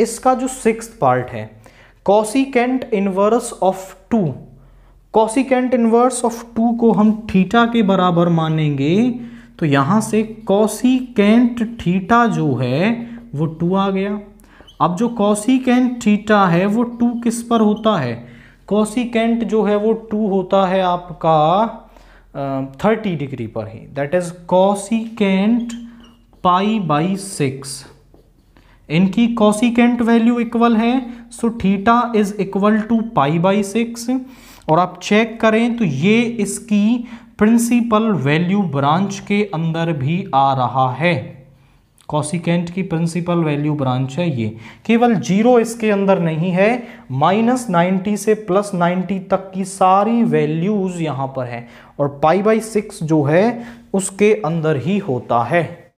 इसका जो six part है cosecant inverse of two cosecant inverse of two को हम थीटा के बराबर मानेंगे तो यहाँ से कॉसिकेंट थीटा जो है वो टू आ गया अब जो कॉसिकेंट थीटा है वो टू किस पर होता है कॉसिकेंट जो है वो टू होता है आपका थर्टी डिग्री पर ही that is cosecant pi by six इनकी कॉसिकेंट वैल्यू इक्वल है so theta is equal to pi by six और आप चेक करें तो ये इसकी प्रिंसिपल वैल्यू ब्रांच के अंदर भी आ रहा है कॉसिकेंट की प्रिंसिपल वैल्यू ब्रांच है ये केवल जीरो इसके अंदर नहीं है माइनस नाइन्टी से प्लस नाइन्टी तक की सारी वैल्यूज़ यहाँ पर है और पाई बाई सिक्स जो है उसके अंदर ही होता है